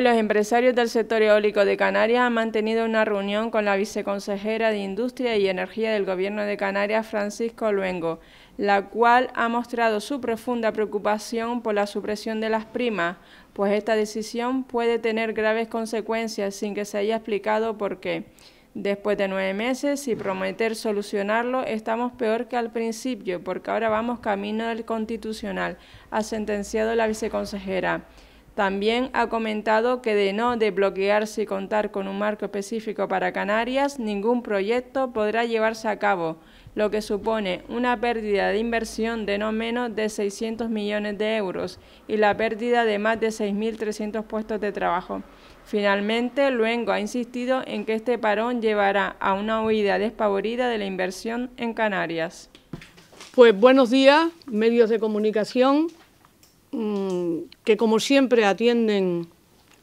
los empresarios del sector eólico de Canarias han mantenido una reunión con la viceconsejera de Industria y Energía del Gobierno de Canarias, Francisco Luengo, la cual ha mostrado su profunda preocupación por la supresión de las primas, pues esta decisión puede tener graves consecuencias sin que se haya explicado por qué. Después de nueve meses y prometer solucionarlo, estamos peor que al principio, porque ahora vamos camino del constitucional, ha sentenciado la viceconsejera. También ha comentado que de no desbloquearse y contar con un marco específico para Canarias, ningún proyecto podrá llevarse a cabo, lo que supone una pérdida de inversión de no menos de 600 millones de euros y la pérdida de más de 6.300 puestos de trabajo. Finalmente, Luengo ha insistido en que este parón llevará a una huida despavorida de la inversión en Canarias. Pues buenos días, medios de comunicación. Mm, que como siempre atienden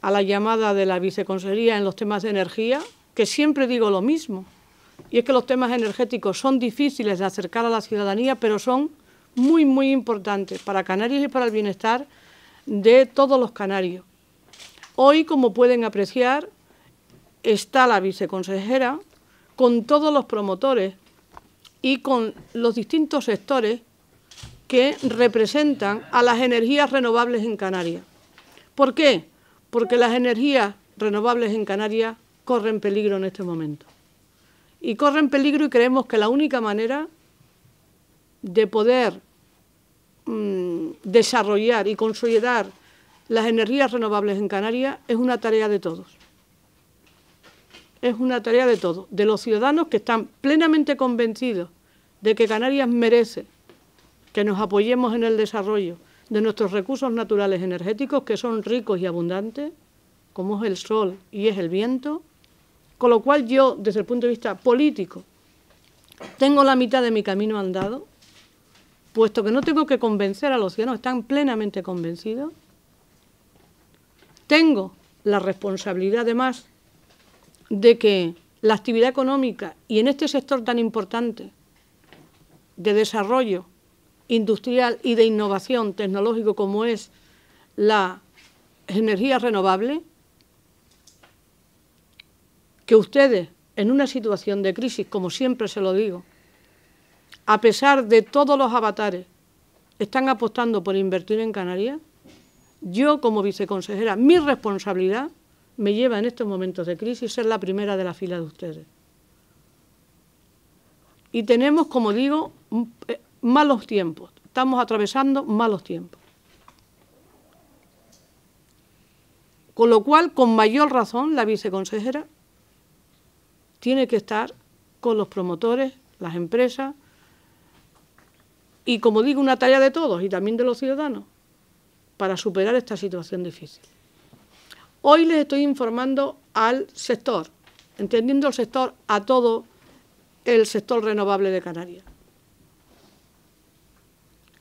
a la llamada de la viceconsejería en los temas de energía, que siempre digo lo mismo, y es que los temas energéticos son difíciles de acercar a la ciudadanía, pero son muy, muy importantes para Canarias y para el bienestar de todos los canarios. Hoy, como pueden apreciar, está la viceconsejera con todos los promotores y con los distintos sectores que representan a las energías renovables en Canarias. ¿Por qué? Porque las energías renovables en Canarias corren peligro en este momento. Y corren peligro y creemos que la única manera de poder mm, desarrollar y consolidar las energías renovables en Canarias es una tarea de todos. Es una tarea de todos, de los ciudadanos que están plenamente convencidos de que Canarias merece que nos apoyemos en el desarrollo de nuestros recursos naturales energéticos, que son ricos y abundantes, como es el sol y es el viento, con lo cual yo, desde el punto de vista político, tengo la mitad de mi camino andado, puesto que no tengo que convencer a los ciudadanos, están plenamente convencidos. Tengo la responsabilidad, además, de que la actividad económica y en este sector tan importante de desarrollo industrial y de innovación tecnológico como es la energía renovable, que ustedes en una situación de crisis, como siempre se lo digo, a pesar de todos los avatares, están apostando por invertir en Canarias, yo como viceconsejera, mi responsabilidad me lleva en estos momentos de crisis ser la primera de la fila de ustedes. Y tenemos, como digo, eh, malos tiempos, estamos atravesando malos tiempos. Con lo cual, con mayor razón, la viceconsejera tiene que estar con los promotores, las empresas y, como digo, una tarea de todos y también de los ciudadanos para superar esta situación difícil. Hoy les estoy informando al sector, entendiendo el sector a todo el sector renovable de Canarias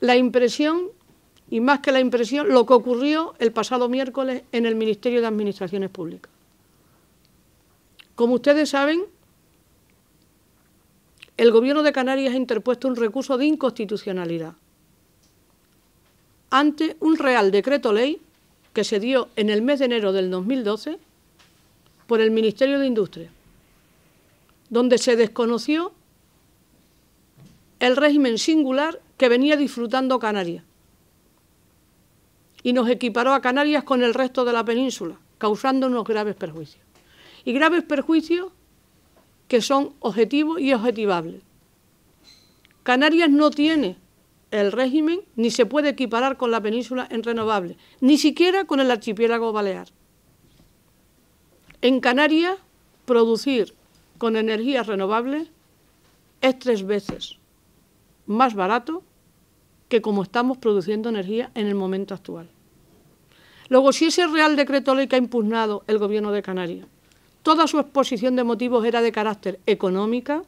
la impresión, y más que la impresión, lo que ocurrió el pasado miércoles en el Ministerio de Administraciones Públicas. Como ustedes saben, el Gobierno de Canarias ha interpuesto un recurso de inconstitucionalidad ante un Real Decreto Ley que se dio en el mes de enero del 2012 por el Ministerio de Industria, donde se desconoció el régimen singular que venía disfrutando Canarias. Y nos equiparó a Canarias con el resto de la península, causándonos graves perjuicios. Y graves perjuicios que son objetivos y objetivables. Canarias no tiene el régimen ni se puede equiparar con la península en renovables, ni siquiera con el archipiélago balear. En Canarias, producir con energías renovables es tres veces más barato que como estamos produciendo energía en el momento actual. Luego, si ese Real Decreto Ley que ha impugnado el Gobierno de Canarias, toda su exposición de motivos era de carácter económica,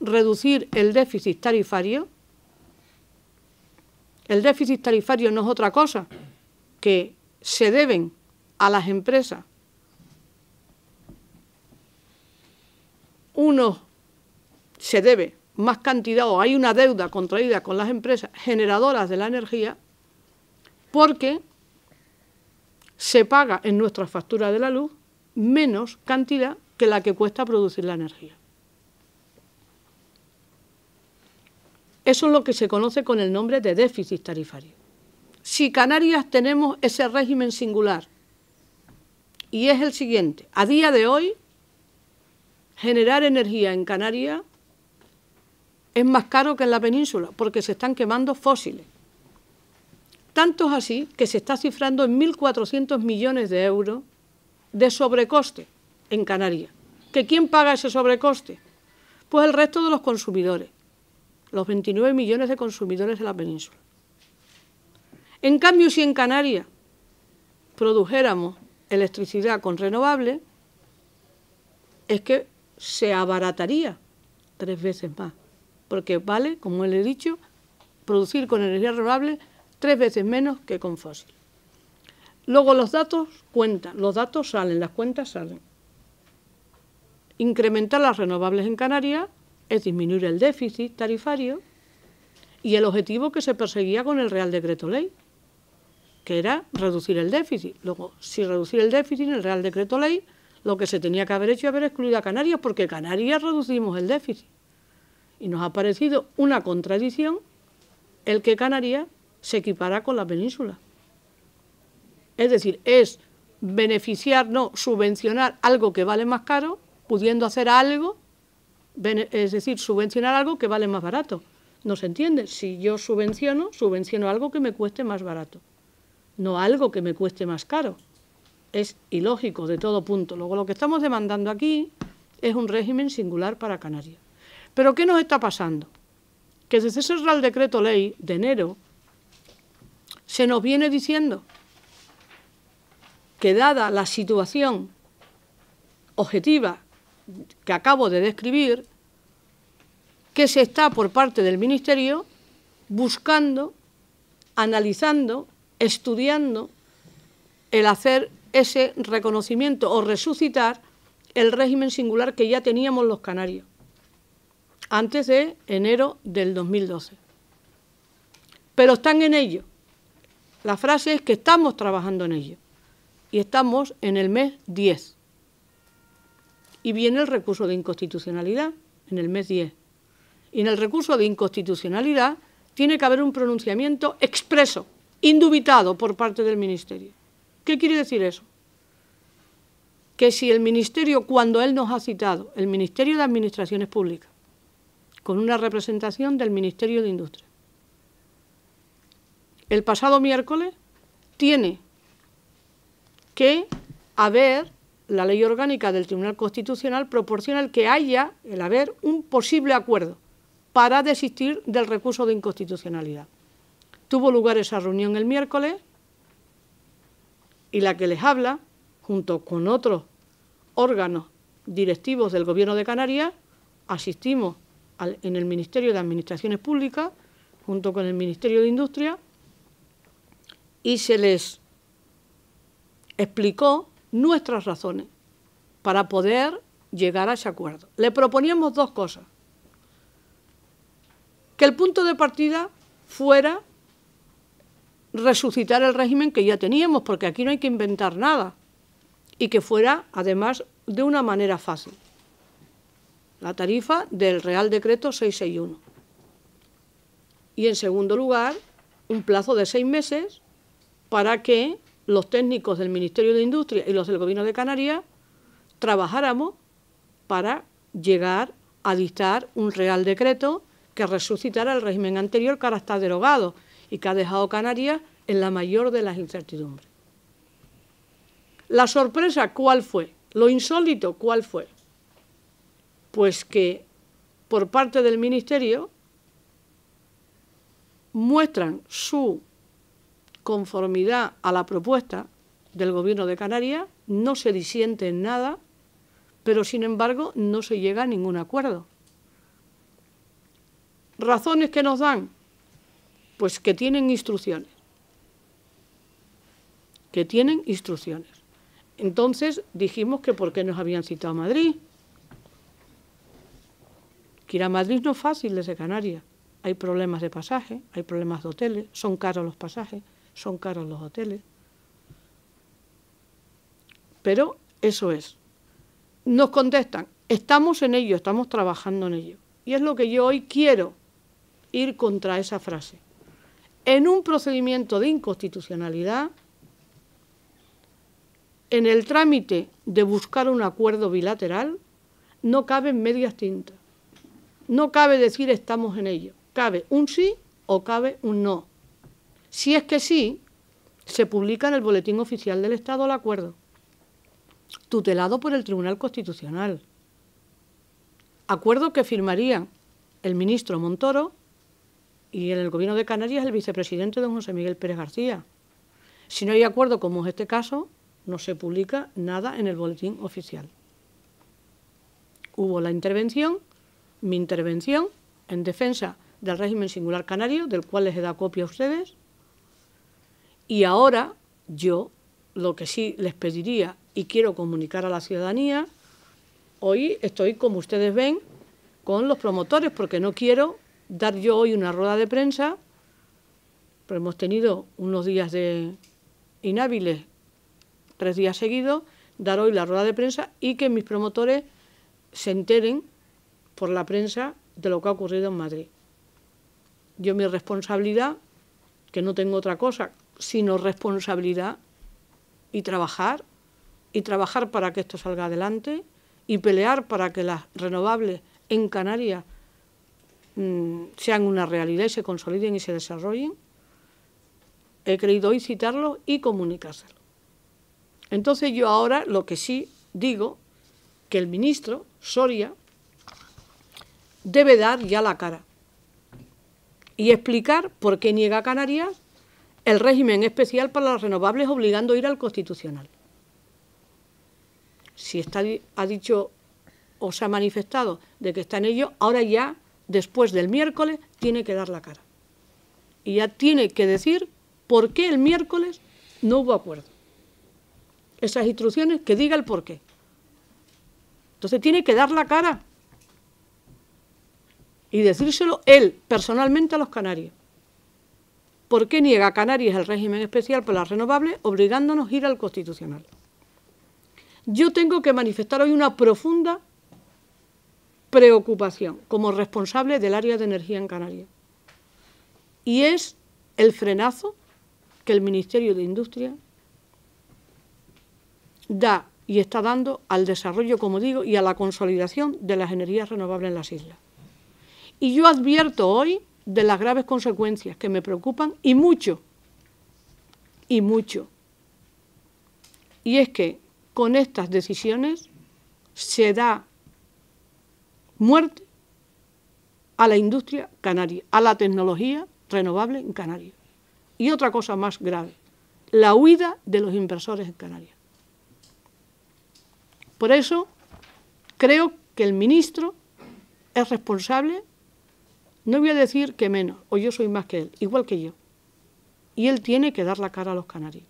reducir el déficit tarifario, el déficit tarifario no es otra cosa que se deben a las empresas Uno se debe más cantidad o hay una deuda contraída con las empresas generadoras de la energía porque se paga en nuestra factura de la luz menos cantidad que la que cuesta producir la energía. Eso es lo que se conoce con el nombre de déficit tarifario. Si Canarias tenemos ese régimen singular, y es el siguiente, a día de hoy, generar energía en Canarias es más caro que en la península porque se están quemando fósiles. Tanto es así que se está cifrando en 1.400 millones de euros de sobrecoste en Canarias. ¿Que quién paga ese sobrecoste? Pues el resto de los consumidores, los 29 millones de consumidores de la península. En cambio, si en Canarias produjéramos electricidad con renovables, es que se abarataría tres veces más porque vale, como él he dicho, producir con energía renovable tres veces menos que con fósil. Luego los datos cuentan, los datos salen, las cuentas salen. Incrementar las renovables en Canarias es disminuir el déficit tarifario y el objetivo que se perseguía con el Real Decreto Ley, que era reducir el déficit. Luego, si reducir el déficit en el Real Decreto Ley, lo que se tenía que haber hecho es haber excluido a Canarias, porque Canarias reducimos el déficit. Y nos ha parecido una contradicción el que Canarias se equipara con la península. Es decir, es beneficiar, no, subvencionar algo que vale más caro, pudiendo hacer algo, es decir, subvencionar algo que vale más barato. ¿No se entiende? Si yo subvenciono, subvenciono algo que me cueste más barato, no algo que me cueste más caro. Es ilógico de todo punto. Luego lo que estamos demandando aquí es un régimen singular para Canarias. Pero ¿qué nos está pasando? Que desde ese Real Decreto Ley de enero se nos viene diciendo que dada la situación objetiva que acabo de describir, que se está por parte del Ministerio buscando, analizando, estudiando el hacer ese reconocimiento o resucitar el régimen singular que ya teníamos los canarios antes de enero del 2012. Pero están en ello. La frase es que estamos trabajando en ello. Y estamos en el mes 10. Y viene el recurso de inconstitucionalidad en el mes 10. Y en el recurso de inconstitucionalidad tiene que haber un pronunciamiento expreso, indubitado por parte del Ministerio. ¿Qué quiere decir eso? Que si el Ministerio, cuando él nos ha citado, el Ministerio de Administraciones Públicas, con una representación del Ministerio de Industria. El pasado miércoles tiene que haber la ley orgánica del Tribunal Constitucional proporciona el que haya, el haber, un posible acuerdo para desistir del recurso de inconstitucionalidad. Tuvo lugar esa reunión el miércoles y la que les habla, junto con otros órganos directivos del Gobierno de Canarias, asistimos en el Ministerio de Administraciones Públicas, junto con el Ministerio de Industria, y se les explicó nuestras razones para poder llegar a ese acuerdo. Le proponíamos dos cosas. Que el punto de partida fuera resucitar el régimen que ya teníamos, porque aquí no hay que inventar nada, y que fuera, además, de una manera fácil la tarifa del Real Decreto 661. Y en segundo lugar, un plazo de seis meses para que los técnicos del Ministerio de Industria y los del Gobierno de Canarias trabajáramos para llegar a dictar un Real Decreto que resucitara el régimen anterior que ahora está derogado y que ha dejado Canarias en la mayor de las incertidumbres. La sorpresa, ¿cuál fue? Lo insólito, ¿cuál fue? Pues que por parte del Ministerio muestran su conformidad a la propuesta del Gobierno de Canarias, no se disiente en nada, pero sin embargo no se llega a ningún acuerdo. ¿Razones que nos dan? Pues que tienen instrucciones. Que tienen instrucciones. Entonces dijimos que por qué nos habían citado a Madrid, que ir a Madrid no es fácil desde Canarias. Hay problemas de pasaje, hay problemas de hoteles, son caros los pasajes, son caros los hoteles. Pero eso es. Nos contestan, estamos en ello, estamos trabajando en ello. Y es lo que yo hoy quiero, ir contra esa frase. En un procedimiento de inconstitucionalidad, en el trámite de buscar un acuerdo bilateral, no caben medias tintas. No cabe decir estamos en ello. Cabe un sí o cabe un no. Si es que sí, se publica en el Boletín Oficial del Estado el acuerdo, tutelado por el Tribunal Constitucional. Acuerdo que firmaría... el ministro Montoro y en el Gobierno de Canarias el vicepresidente don José Miguel Pérez García. Si no hay acuerdo, como es este caso, no se publica nada en el Boletín Oficial. Hubo la intervención mi intervención en defensa del régimen singular canario, del cual les he dado copia a ustedes. Y ahora yo lo que sí les pediría y quiero comunicar a la ciudadanía, hoy estoy, como ustedes ven, con los promotores, porque no quiero dar yo hoy una rueda de prensa, pero hemos tenido unos días de inhábiles, tres días seguidos, dar hoy la rueda de prensa y que mis promotores se enteren por la prensa de lo que ha ocurrido en Madrid. Yo mi responsabilidad, que no tengo otra cosa, sino responsabilidad y trabajar, y trabajar para que esto salga adelante, y pelear para que las renovables en Canarias mm, sean una realidad y se consoliden y se desarrollen. He creído hoy citarlo y comunicárselo. Entonces yo ahora lo que sí digo, que el ministro Soria debe dar ya la cara y explicar por qué niega Canarias el régimen especial para las renovables obligando a ir al constitucional. Si ha dicho o se ha manifestado de que está en ello, ahora ya, después del miércoles, tiene que dar la cara. Y ya tiene que decir por qué el miércoles no hubo acuerdo. Esas instrucciones que diga el por qué. Entonces tiene que dar la cara y decírselo él personalmente a los canarios. ¿Por qué niega a Canarias el régimen especial para las renovables obligándonos a ir al constitucional? Yo tengo que manifestar hoy una profunda preocupación como responsable del área de energía en Canarias. Y es el frenazo que el Ministerio de Industria da y está dando al desarrollo, como digo, y a la consolidación de las energías renovables en las islas. Y yo advierto hoy de las graves consecuencias que me preocupan y mucho, y mucho. Y es que con estas decisiones se da muerte a la industria canaria, a la tecnología renovable en Canarias. Y otra cosa más grave, la huida de los inversores en Canarias. Por eso creo que el ministro es responsable no voy a decir que menos, o yo soy más que él, igual que yo. Y él tiene que dar la cara a los canarios.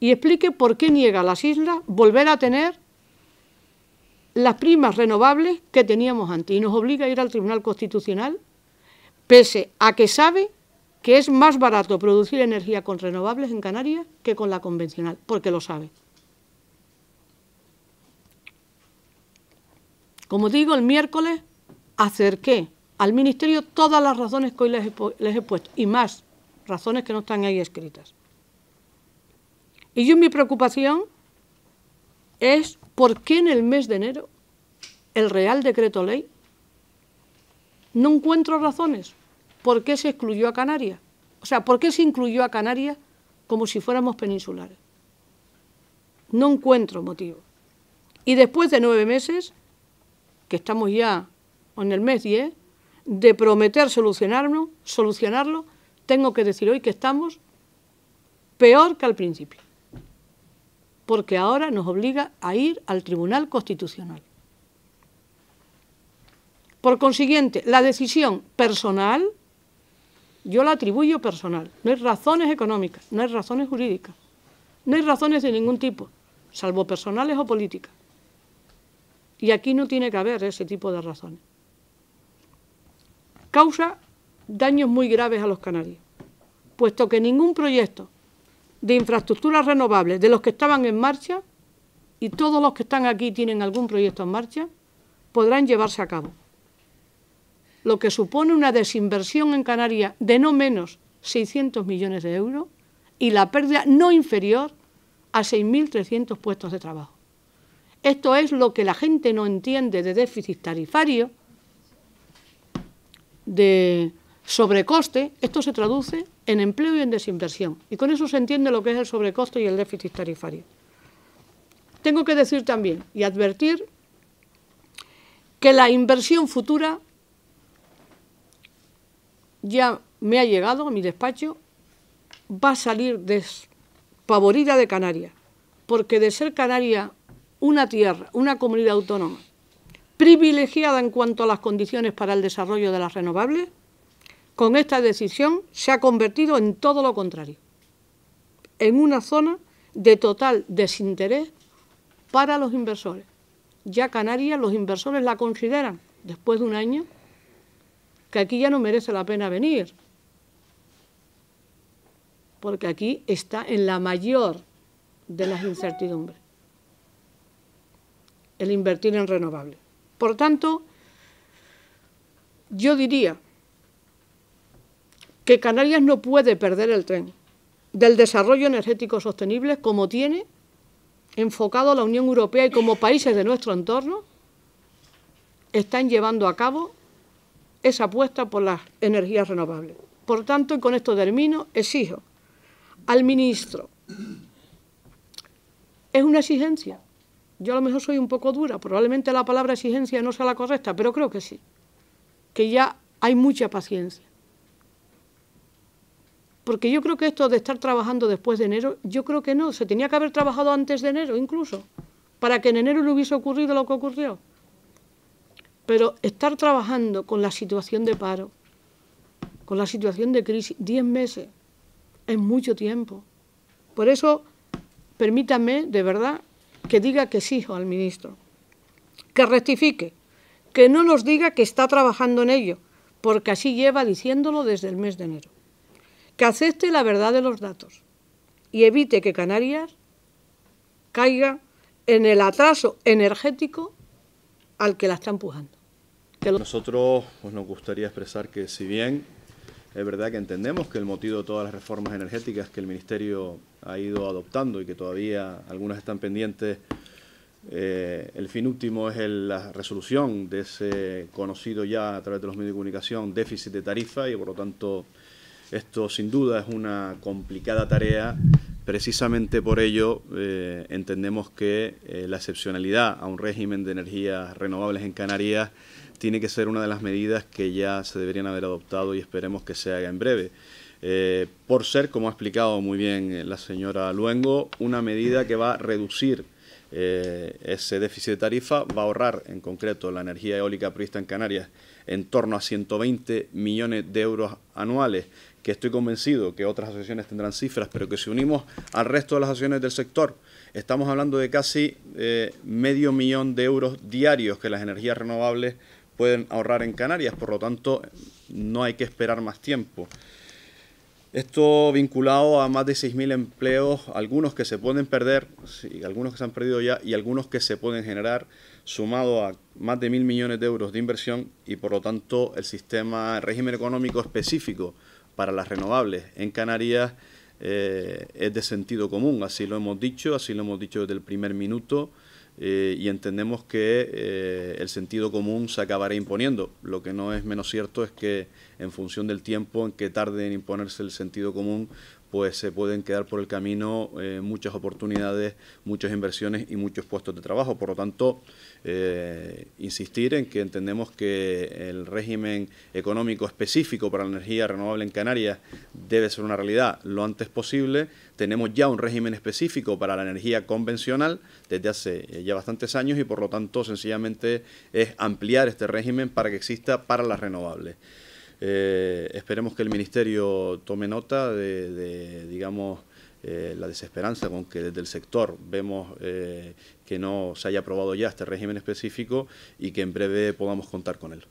Y explique por qué niega a las islas volver a tener las primas renovables que teníamos antes. Y nos obliga a ir al Tribunal Constitucional, pese a que sabe que es más barato producir energía con renovables en Canarias que con la convencional, porque lo sabe. Como digo, el miércoles acerqué al Ministerio todas las razones que hoy les he, puesto, y más razones que no están ahí escritas. Y yo mi preocupación es por qué en el mes de enero el Real Decreto Ley no encuentro razones. ¿Por qué se excluyó a Canarias? O sea, ¿por qué se incluyó a Canarias como si fuéramos peninsulares? No encuentro motivo. Y después de nueve meses, que estamos ya en el mes 10, de prometer solucionarlo, solucionarlo, tengo que decir hoy que estamos peor que al principio, porque ahora nos obliga a ir al Tribunal Constitucional. Por consiguiente, la decisión personal, yo la atribuyo personal, no hay razones económicas, no hay razones jurídicas, no hay razones de ningún tipo, salvo personales o políticas. Y aquí no tiene que haber ese tipo de razones causa daños muy graves a los canarios, puesto que ningún proyecto de infraestructuras renovables de los que estaban en marcha, y todos los que están aquí tienen algún proyecto en marcha, podrán llevarse a cabo. Lo que supone una desinversión en Canarias de no menos 600 millones de euros y la pérdida no inferior a 6.300 puestos de trabajo. Esto es lo que la gente no entiende de déficit tarifario, de sobrecoste, esto se traduce en empleo y en desinversión. Y con eso se entiende lo que es el sobrecoste y el déficit tarifario. Tengo que decir también y advertir que la inversión futura ya me ha llegado a mi despacho, va a salir despavorida de Canarias, porque de ser Canarias una tierra, una comunidad autónoma, privilegiada en cuanto a las condiciones para el desarrollo de las renovables, con esta decisión se ha convertido en todo lo contrario, en una zona de total desinterés para los inversores. Ya Canarias los inversores la consideran, después de un año, que aquí ya no merece la pena venir, porque aquí está en la mayor de las incertidumbres el invertir en renovables. Por tanto, yo diría que Canarias no puede perder el tren del desarrollo energético sostenible como tiene enfocado la Unión Europea y como países de nuestro entorno están llevando a cabo esa apuesta por las energías renovables. Por tanto, y con esto termino, exijo al ministro, es una exigencia, yo a lo mejor soy un poco dura, probablemente la palabra exigencia no sea la correcta, pero creo que sí, que ya hay mucha paciencia. Porque yo creo que esto de estar trabajando después de enero, yo creo que no, se tenía que haber trabajado antes de enero incluso, para que en enero le hubiese ocurrido lo que ocurrió. Pero estar trabajando con la situación de paro, con la situación de crisis, 10 meses, es mucho tiempo. Por eso, permítanme, de verdad, que diga que sí al ministro, que rectifique, que no nos diga que está trabajando en ello, porque así lleva diciéndolo desde el mes de enero, que acepte la verdad de los datos y evite que Canarias caiga en el atraso energético al que la está empujando. Nosotros pues, nos gustaría expresar que si bien es verdad que entendemos que el motivo de todas las reformas energéticas que el Ministerio ha ido adoptando y que todavía algunas están pendientes, eh, el fin último es la resolución de ese conocido ya a través de los medios de comunicación déficit de tarifa y por lo tanto esto sin duda es una complicada tarea. Precisamente por ello eh, entendemos que eh, la excepcionalidad a un régimen de energías renovables en Canarias tiene que ser una de las medidas que ya se deberían haber adoptado y esperemos que se haga en breve. Eh, por ser, como ha explicado muy bien eh, la señora Luengo, una medida que va a reducir eh, ese déficit de tarifa, va a ahorrar en concreto la energía eólica prevista en Canarias en torno a 120 millones de euros anuales, que estoy convencido que otras asociaciones tendrán cifras, pero que si unimos al resto de las asociaciones del sector, estamos hablando de casi medio millón de euros diarios que las energías renovables pueden ahorrar en Canarias, por lo tanto no hay que esperar más tiempo. Esto vinculado a más de 6.000 empleos, algunos que se pueden perder, algunos que se han perdido ya y algunos que se pueden generar, sumado a más de 1.000 millones de euros de inversión y por lo tanto el sistema, el régimen económico específico para las renovables en Canarias eh, es de sentido común, así lo hemos dicho, así lo hemos dicho desde el primer minuto. Eh, y entendemos que eh, el sentido común se acabará imponiendo. Lo que no es menos cierto es que en función del tiempo en que tarde en imponerse el sentido común, pues se pueden quedar por el camino eh, muchas oportunidades, muchas inversiones y muchos puestos de trabajo. Por lo tanto, eh, insistir en que entendemos que el régimen económico específico para la energía renovable en Canarias debe ser una realidad lo antes posible. Tenemos ya un régimen específico para la energía convencional desde hace eh, ya bastantes años y por lo tanto sencillamente es ampliar este régimen para que exista para las renovables. Eh, esperemos que el Ministerio tome nota de, digamos, eh, la desesperanza con que desde el sector vemos eh, que no se haya aprobado ya este régimen específico y que en breve podamos contar con él.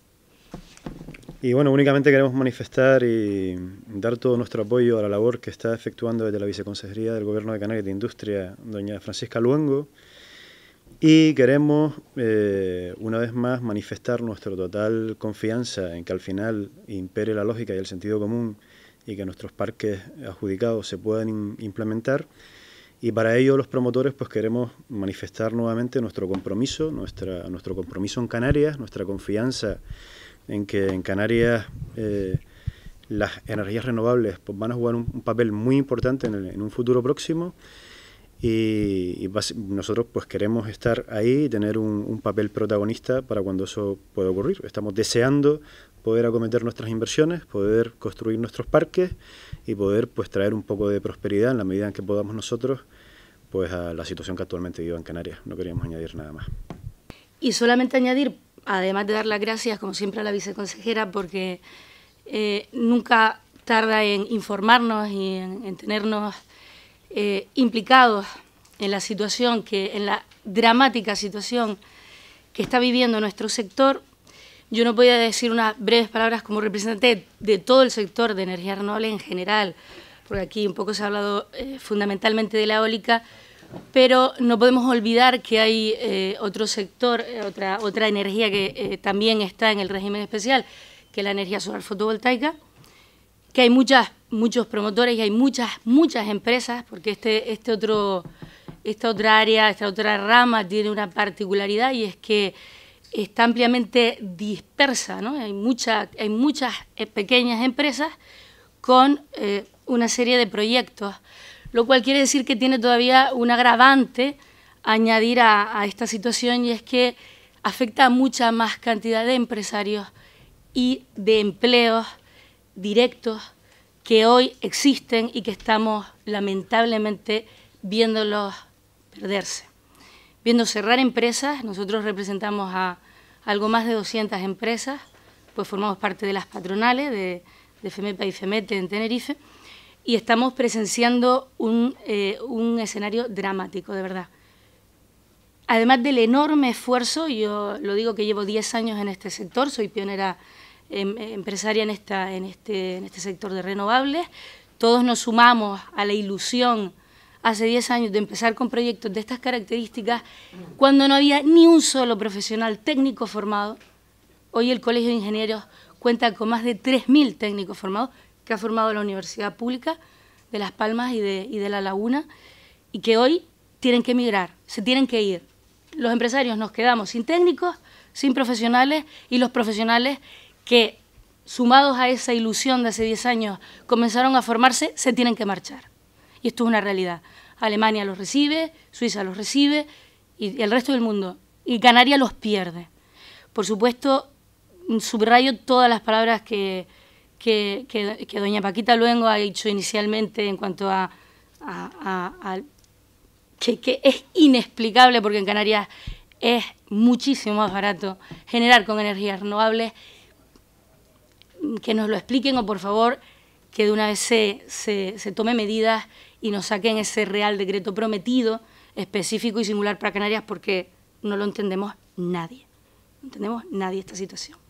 Y bueno, únicamente queremos manifestar y dar todo nuestro apoyo a la labor que está efectuando desde la Viceconsejería del Gobierno de Canarias de Industria, doña Francisca Luengo, y queremos, eh, una vez más, manifestar nuestra total confianza en que al final impere la lógica y el sentido común y que nuestros parques adjudicados se puedan implementar. Y para ello los promotores pues queremos manifestar nuevamente nuestro compromiso, nuestra, nuestro compromiso en Canarias, nuestra confianza en que en Canarias eh, las energías renovables pues, van a jugar un, papel muy importante en un futuro próximo y, nosotros pues queremos estar ahí y tener un, papel protagonista para cuando eso pueda ocurrir. Estamos deseando poder acometer nuestras inversiones, poder construir nuestros parques y poder pues traer un poco de prosperidad en la medida en que podamos nosotros pues a la situación que actualmente vive en Canarias. No queríamos añadir nada más. Y solamente añadir, además de dar las gracias como siempre a la viceconsejera porque eh, nunca tarda en informarnos y en tenernos eh, implicados en la situación, que, en la dramática situación que está viviendo nuestro sector, yo no podía decir unas breves palabras como representante de todo el sector de energía renovable en general, porque aquí un poco se ha hablado eh, fundamentalmente de la eólica, pero no podemos olvidar que hay eh, otro sector, otra, otra energía que también está en el régimen especial, que es la energía solar fotovoltaica, que hay muchas, muchos promotores y hay muchas, muchas empresas, porque este, este otro, esta otra área, esta otra rama tiene una particularidad y es que está ampliamente dispersa, Hay, hay muchas eh, pequeñas empresas con eh, una serie de proyectos, lo cual quiere decir que tiene todavía un agravante añadir a, a esta situación y es que afecta a mucha más cantidad de empresarios y de empleos directos que hoy existen y que estamos lamentablemente viéndolos perderse. Viendo cerrar empresas, nosotros representamos a algo más de 200 empresas, pues formamos parte de las patronales de, FEMEPA y FEMETE en Tenerife, y estamos presenciando un, eh, un escenario dramático, de verdad. Además del enorme esfuerzo, yo lo digo que llevo 10 años en este sector, soy pionera Em, empresaria en, esta, en, este, en este sector de renovables. Todos nos sumamos a la ilusión hace 10 años de empezar con proyectos de estas características cuando no había ni un solo profesional técnico formado. Hoy el Colegio de Ingenieros cuenta con más de 3.000 técnicos formados que ha formado la Universidad Pública de Las Palmas y de, y de La Laguna y que hoy tienen que emigrar, se tienen que ir. Los empresarios nos quedamos sin técnicos, sin profesionales y los profesionales que sumados a esa ilusión de hace 10 años comenzaron a formarse, se tienen que marchar. Y esto es una realidad. Alemania los recibe, Suiza los recibe y el resto del mundo. Y Canarias los pierde. Por supuesto, subrayo todas las palabras que, que, doña Paquita Luengo ha dicho inicialmente en cuanto a, que, que, es inexplicable porque en Canarias es muchísimo más barato generar con energías renovables que nos lo expliquen o por favor que de una vez se, se, tome medidas y nos saquen ese real decreto prometido específico y singular para Canarias porque no lo entendemos nadie. No entendemos nadie esta situación.